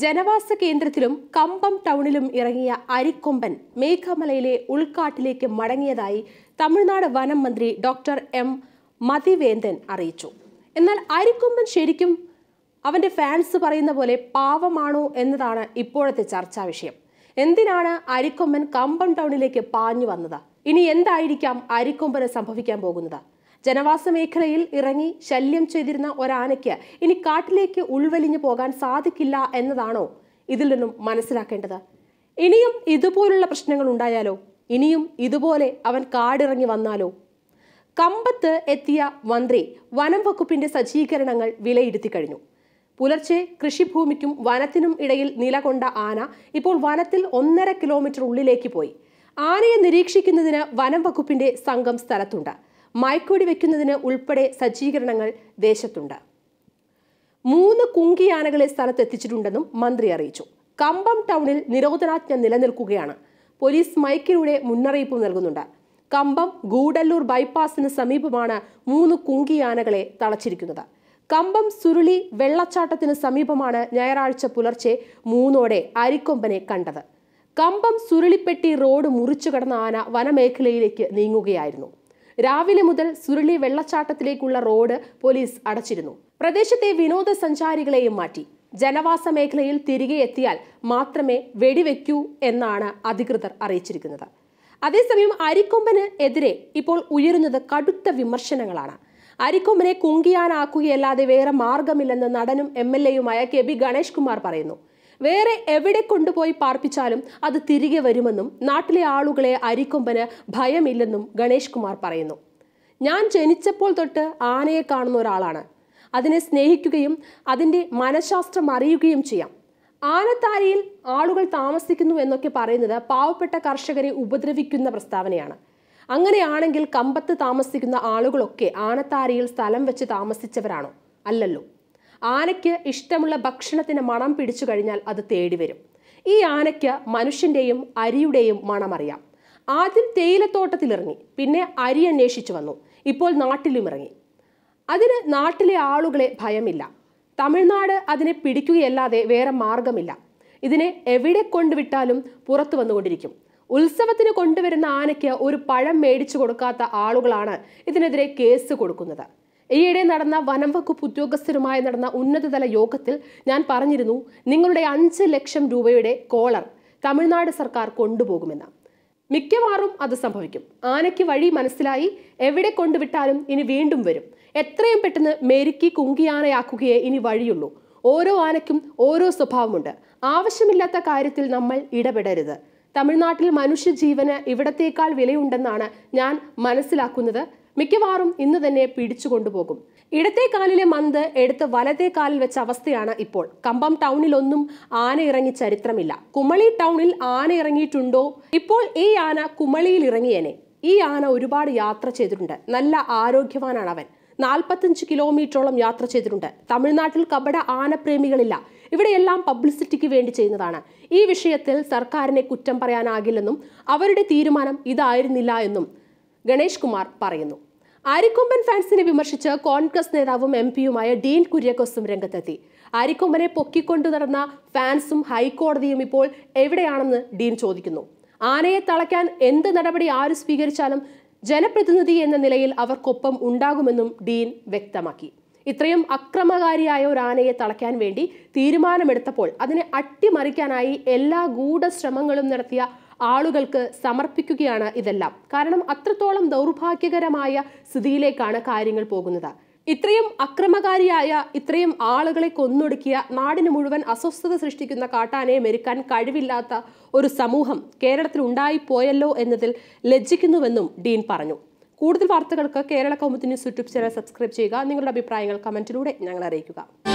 ജനവാസ കേന്ദ്രത്തിലും കമ്പം ടൗണിലും ഇറങ്ങിയ അരിക്കൊമ്പൻ മേഘമലയിലെ ഉൾക്കാട്ടിലേക്ക് മടങ്ങിയതായി തമിഴ്നാട് വനം മന്ത്രി ഡോക്ടർ എം മതിവേന്ദൻ അറിയിച്ചു എന്നാൽ അരിക്കൊമ്പൻ ശരിക്കും അവന്റെ ഫാൻസ് പറയുന്ന പോലെ പാവമാണോ എന്നതാണ് ഇപ്പോഴത്തെ ചർച്ചാ വിഷയം എന്തിനാണ് അരിക്കൊമ്പൻ കമ്പം ടൗണിലേക്ക് പാഞ്ഞു വന്നത് ഇനി എന്തായിരിക്കാം അരിക്കൊമ്പന് സംഭവിക്കാൻ പോകുന്നത് ജനവാസ മേഖലയിൽ ഇറങ്ങി ശല്യം ചെയ്തിരുന്ന ഒരാനയ്ക്ക് ഇനി കാട്ടിലേക്ക് ഉൾവലിഞ്ഞു പോകാൻ സാധിക്കില്ല എന്നതാണോ ഇതിൽ നിന്നും മനസ്സിലാക്കേണ്ടത് ഇനിയും ഇതുപോലുള്ള പ്രശ്നങ്ങൾ ഉണ്ടായാലോ ഇനിയും ഇതുപോലെ അവൻ കാടിറങ്ങി വന്നാലോ കമ്പത്ത് എത്തിയ മന്ത്രി വനം വകുപ്പിന്റെ സജ്ജീകരണങ്ങൾ വിലയിരുത്തി കഴിഞ്ഞു പുലർച്ചെ കൃഷിഭൂമിക്കും വനത്തിനും ഇടയിൽ നിലകൊണ്ട ആന ഇപ്പോൾ വനത്തിൽ ഒന്നര കിലോമീറ്റർ ഉള്ളിലേക്ക് പോയി ആനയെ നിരീക്ഷിക്കുന്നതിന് വനം വകുപ്പിന്റെ സംഘം സ്ഥലത്തുണ്ട് മൈക്കോടി വയ്ക്കുന്നതിന് ഉൾപ്പെടെ സജ്ജീകരണങ്ങൾ ദേശത്തുണ്ട് മൂന്ന് കുങ്കിയാനകളെ സ്ഥലത്ത് എത്തിച്ചിട്ടുണ്ടെന്നും മന്ത്രി അറിയിച്ചു കമ്പം ടൗണിൽ നിരോധനാജ്ഞ നിലനിൽക്കുകയാണ് പോലീസ് മൈക്കിലൂടെ മുന്നറിയിപ്പ് നൽകുന്നുണ്ട് കമ്പം ഗൂഡല്ലൂർ ബൈപ്പാസിന് സമീപമാണ് മൂന്ന് കുങ്കിയാനകളെ തളച്ചിരിക്കുന്നത് കമ്പം സുരുളി വെള്ളച്ചാട്ടത്തിന് സമീപമാണ് ഞായറാഴ്ച പുലർച്ചെ മൂന്നോടെ അരിക്കൊമ്പനെ കണ്ടത് കമ്പം സുരുളിപ്പെട്ടി റോഡ് മുറിച്ചു കടന്ന ആന വനമേഖലയിലേക്ക് നീങ്ങുകയായിരുന്നു രാവിലെ മുതൽ സുരുളി വെള്ളച്ചാട്ടത്തിലേക്കുള്ള റോഡ് പോലീസ് അടച്ചിരുന്നു പ്രദേശത്തെ വിനോദസഞ്ചാരികളെയും മാറ്റി ജനവാസ മേഖലയിൽ തിരികെ എത്തിയാൽ മാത്രമേ വെടിവെക്കൂ എന്നാണ് അധികൃതർ അറിയിച്ചിരിക്കുന്നത് അതേസമയം അരിക്കൊമ്പന് എതിരെ ഇപ്പോൾ ഉയരുന്നത് കടുത്ത വിമർശനങ്ങളാണ് അരിക്കൊമ്പനെ കുങ്കിയാനാക്കുകയല്ലാതെ വേറെ മാർഗമില്ലെന്ന് നടനും എം എൽ എയുമായ കെ ബി ഗണേഷ് കുമാർ പറയുന്നു വേറെ എവിടെ കൊണ്ടുപോയി പാർപ്പിച്ചാലും അത് തിരികെ വരുമെന്നും നാട്ടിലെ ആളുകളെ അരിക്കൊമ്പന് ഭയമില്ലെന്നും ഗണേഷ് കുമാർ പറയുന്നു ഞാൻ ജനിച്ചപ്പോൾ തൊട്ട് ആനയെ കാണുന്ന ഒരാളാണ് അതിനെ സ്നേഹിക്കുകയും അതിൻ്റെ മനഃശാസ്ത്രം അറിയുകയും ചെയ്യാം ആനത്താരയിൽ ആളുകൾ താമസിക്കുന്നു എന്നൊക്കെ പറയുന്നത് പാവപ്പെട്ട കർഷകരെ ഉപദ്രവിക്കുന്ന പ്രസ്താവനയാണ് അങ്ങനെയാണെങ്കിൽ കമ്പത്ത് താമസിക്കുന്ന ആളുകളൊക്കെ ആനത്താരയിൽ സ്ഥലം വെച്ച് താമസിച്ചവരാണോ അല്ലല്ലോ ആനയ്ക്ക് ഇഷ്ടമുള്ള ഭക്ഷണത്തിന് മണം പിടിച്ചു കഴിഞ്ഞാൽ അത് തേടി വരും ഈ ആനയ്ക്ക് മനുഷ്യൻ്റെയും അരിയുടെയും മണമറിയാം ആദ്യം തേയിലത്തോട്ടത്തിലിറങ്ങി പിന്നെ അരി അന്വേഷിച്ചു വന്നു ഇപ്പോൾ നാട്ടിലും ഇറങ്ങി അതിന് നാട്ടിലെ ആളുകളെ ഭയമില്ല തമിഴ്നാട് അതിനെ പിടിക്കുകയല്ലാതെ വേറെ മാർഗമില്ല ഇതിനെ എവിടെ കൊണ്ടുവിട്ടാലും പുറത്തു വന്നുകൊണ്ടിരിക്കും ഉത്സവത്തിന് കൊണ്ടുവരുന്ന ആനയ്ക്ക് ഒരു പഴം മേടിച്ചു കൊടുക്കാത്ത ആളുകളാണ് ഇതിനെതിരെ കേസ് കൊടുക്കുന്നത് ഈയിടെ നടന്ന വനംവകുപ്പ് ഉദ്യോഗസ്ഥരുമായി നടന്ന ഉന്നതതല യോഗത്തിൽ ഞാൻ പറഞ്ഞിരുന്നു നിങ്ങളുടെ അഞ്ച് ലക്ഷം രൂപയുടെ കോളർ തമിഴ്നാട് സർക്കാർ കൊണ്ടുപോകുമെന്ന് മിക്കവാറും അത് സംഭവിക്കും ആനയ്ക്ക് വഴി മനസ്സിലായി എവിടെ കൊണ്ടുവിട്ടാലും ഇനി വീണ്ടും വരും എത്രയും പെട്ടെന്ന് മെരുക്കി കുങ്കിയാനയാക്കുകയേ ഇനി വഴിയുള്ളൂ ഓരോ ആനയ്ക്കും ഓരോ സ്വഭാവമുണ്ട് ആവശ്യമില്ലാത്ത കാര്യത്തിൽ നമ്മൾ ഇടപെടരുത് തമിഴ്നാട്ടിൽ മനുഷ്യജീവന് ഇവിടത്തേക്കാൾ വിലയുണ്ടെന്നാണ് ഞാൻ മനസ്സിലാക്കുന്നത് മിക്കവാറും ഇന്ന് തന്നെ പിടിച്ചു കൊണ്ടുപോകും ഇടത്തെ കാലിലെ മന്ത് എടുത്ത് വലത്തെ കാലിൽ വെച്ച അവസ്ഥയാണ് ഇപ്പോൾ കമ്പം ടൗണിലൊന്നും ആന ഇറങ്ങി ചരിത്രമില്ല കുമളി ടൗണിൽ ആന ഇറങ്ങിയിട്ടുണ്ടോ ഇപ്പോൾ ഈ ആന കുമളിയിൽ ഇറങ്ങിയനെ ഈ ആന ഒരുപാട് യാത്ര ചെയ്തിട്ടുണ്ട് നല്ല ആരോഗ്യവാനാണ് അവൻ നാൽപ്പത്തഞ്ച് കിലോമീറ്ററോളം യാത്ര ചെയ്തിട്ടുണ്ട് തമിഴ്നാട്ടിൽ കപട ആനപ്രേമികളില്ല ഇവിടെയെല്ലാം പബ്ലിസിറ്റിക്ക് വേണ്ടി ചെയ്യുന്നതാണ് ഈ വിഷയത്തിൽ സർക്കാരിനെ കുറ്റം പറയാനാകില്ലെന്നും അവരുടെ തീരുമാനം ഇതായിരുന്നില്ല എന്നും ഗണേഷ് കുമാർ പറയുന്നു ആരിക്കൊമ്പൻ ഫാൻസിനെ വിമർശിച്ച് കോൺഗ്രസ് നേതാവും എം പിയുമായ ഡീൻ കുര്യക്കോസും രംഗത്തെത്തി ആരിക്കൊമ്പനെ പൊക്കിക്കൊണ്ടു നടന്ന ഫാൻസും ഹൈക്കോടതിയും ഇപ്പോൾ എവിടെയാണെന്ന് ഡീൻ ചോദിക്കുന്നു ആനയെ തളയ്ക്കാൻ എന്ത് നടപടി ആര് സ്വീകരിച്ചാലും ജനപ്രതിനിധി എന്ന നിലയിൽ അവർക്കൊപ്പം ഉണ്ടാകുമെന്നും ഡീൻ വ്യക്തമാക്കി ഇത്രയും അക്രമകാരിയായ ഒരു ആനയെ തളയ്ക്കാൻ വേണ്ടി തീരുമാനമെടുത്തപ്പോൾ അതിനെ അട്ടിമറിക്കാനായി എല്ലാ ഗൂഢശ്രമങ്ങളും നടത്തിയ ആളുകൾക്ക് സമർപ്പിക്കുകയാണ് ഇതെല്ലാം കാരണം അത്രത്തോളം ദൗർഭാഗ്യകരമായ സ്ഥിതിയിലേക്കാണ് കാര്യങ്ങൾ പോകുന്നത് ഇത്രയും അക്രമകാരിയായ ഇത്രയും ആളുകളെ കൊന്നൊടുക്കിയ നാടിന് മുഴുവൻ അസ്വസ്ഥത സൃഷ്ടിക്കുന്ന കാട്ടാനയെ മെരുക്കാൻ കഴിവില്ലാത്ത ഒരു സമൂഹം കേരളത്തിൽ ഉണ്ടായിപ്പോയല്ലോ എന്നതിൽ ലജ്ജിക്കുന്നുവെന്നും ഡീൻ പറഞ്ഞു കൂടുതൽ വാർത്തകൾക്ക് Kerala Kaumudi news YouTube channel subscribe ചെയ്യുക നിങ്ങളുടെ അഭിപ്രായങ്ങൾ കമന്റിലൂടെ ഞങ്ങൾ അറിയിക്കുക